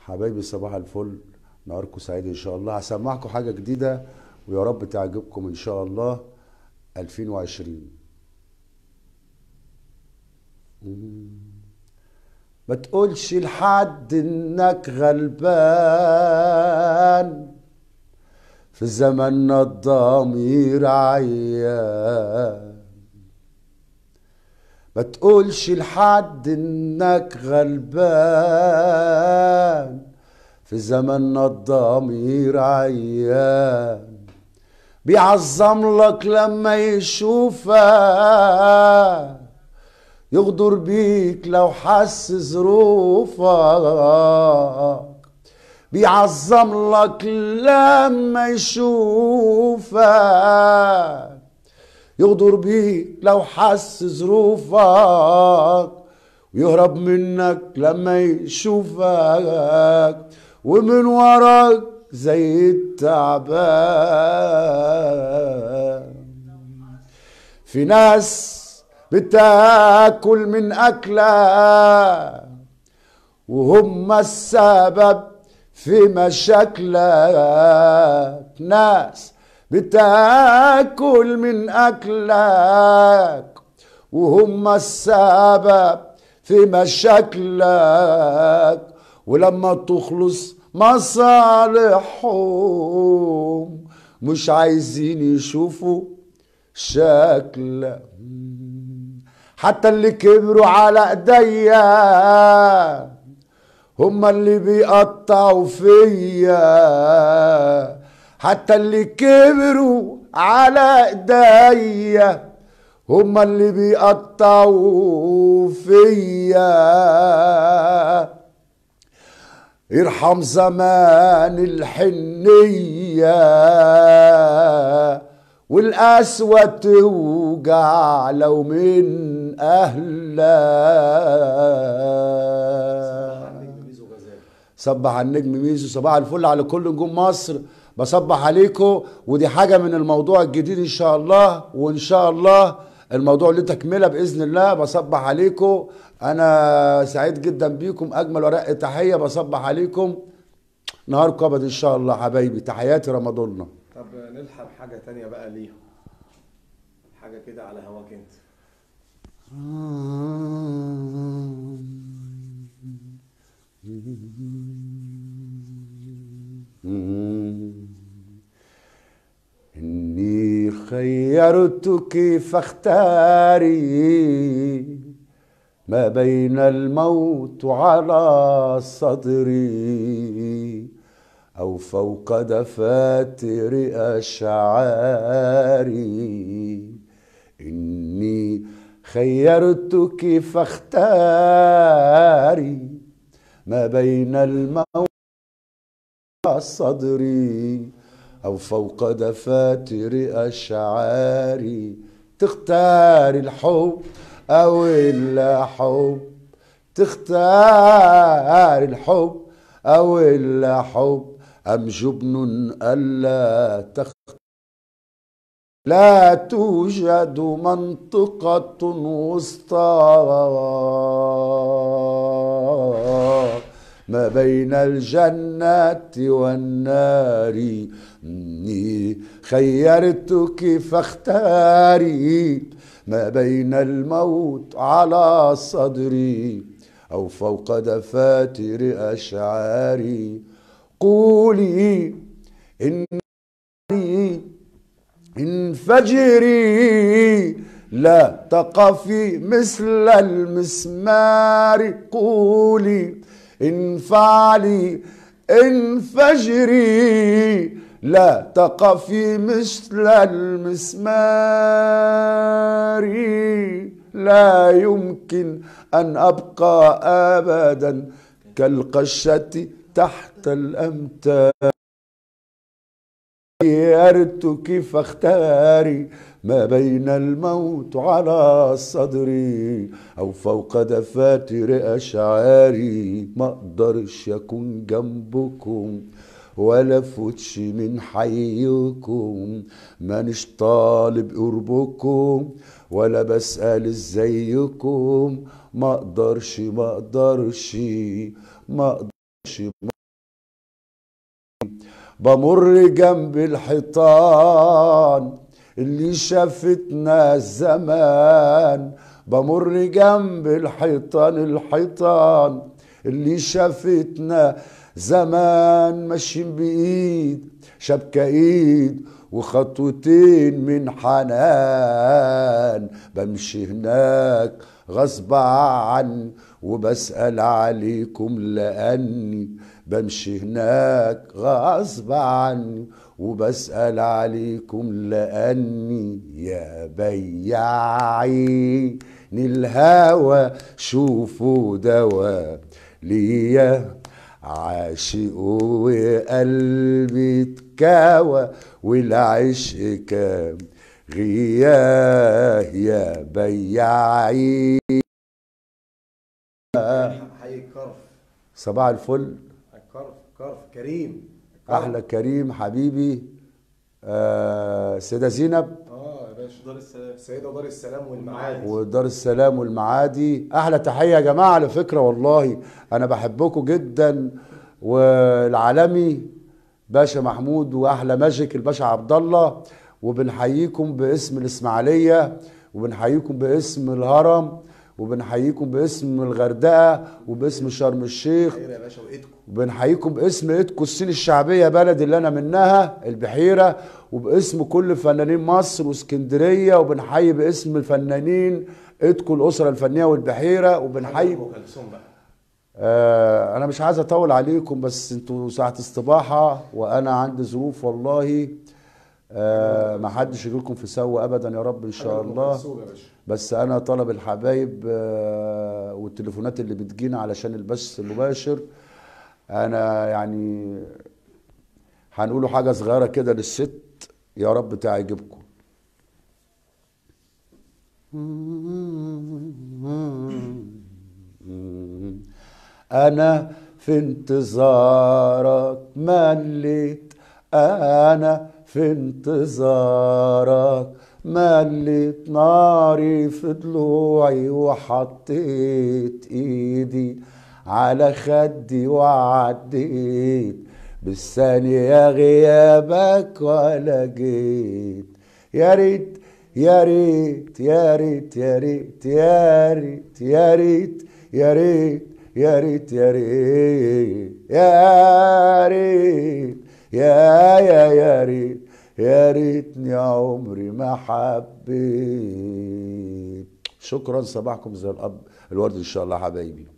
حبايبي صباح الفل نهاركم سعيد ان شاء الله هسمعكم حاجه جديده ويا رب تعجبكم ان شاء الله 2020 ما تقولش لحد انك غلبان في زماننا الضمير عيان ما تقولش لحد انك غلبان في زماننا الضمير عيان بيعظم لك لما يشوفك يغدر بيك لو حس ظروفك بيعظم لك لما يشوفك يغدر بيه لو حس ظروفك ويهرب منك لما يشوفك ومن وراك زي التعبان في ناس بتاكل من أكلها وهم السبب في مشاكلك ناس بتاكل من اكلك وهم السبب في مشاكلك ولما تخلص مصالحهم مش عايزين يشوفوا شكلك حتى اللي كبروا على ايديا هما اللي بيقطعوا فيا حتى اللي كبروا على ايديا هما اللي بيقطعوا فيا ارحم زمان الحنية والقسوة توجع لو من أهلها صبح النجم ميزو صباح الفل على كل نجوم مصر بصبح عليكم ودي حاجه من الموضوع الجديد ان شاء الله وان شاء الله الموضوع له تكمله باذن الله بصبح عليكم انا سعيد جدا بيكم اجمل ورق تحيه بصبح عليكم نهار قبض ان شاء الله حبايبي تحياتي رمضاننا طب نلحق حاجه تانية بقى ليهم حاجه كده على هواك انت آه. خيرتك فاختاري ما بين الموت على صدري أو فوق دفاتر أشعاري إني خيرتك فاختاري ما بين الموت على صدري أو فوق دفاتر أشعاري تختار الحب أو إلا حب تختار الحب أو إلا حب أم جبن ألا تختار لا توجد منطقة وسطى ما بين الجنة والنار إني خيرتك فاختاري ما بين الموت على صدري أو فوق دفاتر أشعاري قولي إن انفجري لا تقفي مثل المسمار قولي انفعلي انفجري لا تقفي مثل المسمار لا يمكن أن أبقى أبدا كالقشة تحت الأمتار خيرت كيف اختاري ما بين الموت على صدري او فوق دفاتر اشعاري ما اقدرش اكون جنبكم ولا فوتش من حيكم مانيش طالب قربكم ولا بسأل ازيكم ما اقدرش ما اقدرش ما اقدرش بمر جنب الحيطان اللي شافتنا زمان بمر جنب الحيطان الحيطان اللي شافتنا زمان ماشيين بإيد شبكة إيد وخطوتين من حنان بمشي هناك غصب عن وبسأل عليكم لأني بمشي هناك غصب عني وبسأل عليكم لأني يا بياعين الهوى شوفوا دوا ليا عاشق وقلبي اتكوى والعشق كام غياه يا بياعين حي صباح الفل كرف كرف كريم الكرف. احلى كريم حبيبي آه سيده زينب اه يا باشا دار السلام سيده دار السلام والمعادي ودار السلام والمعادي احلى تحيه يا جماعه على فكره والله انا بحبكم جدا والعالمي باشا محمود واحلى ماجيك الباشا عبد الله وبنحييكم باسم الاسماعيليه وبنحييكم باسم الهرم وبنحييكم باسم الغردقه وباسم شرم الشيخ وبنحييكم باسم ايدكم الصين الشعبيه بلد اللي انا منها البحيره وباسم كل فنانين مصر واسكندريه وبنحيي باسم الفنانين ايدكم الاسره الفنيه والبحيره وبنحيي آه انا مش عايز اطول عليكم بس انتوا ساعه استباحه وانا عندي ظروف والله آه ما حدش يجيلكم في سوا ابدا يا رب ان شاء الله بس انا طلب الحبايب آه والتليفونات اللي بتجينا علشان البث المباشر انا يعني هنقولوا حاجه صغيره كده للست يا رب تعجبكم انا في انتظارك مليت انا في انتظارك مليت ناري في ضلوعي وحطيت ايدي على خدي وعديت بالثانية غيابك ولا جيت يا ريت يا ريت يا ريت يا ريت يا ريت يا ريت يا ريت يا ريت يا ريت يا ريت يا يا يا ريت يا ريتني عمري ما حبيت شكرا صباحكم زي الاب الورد ان شاء الله حبايبي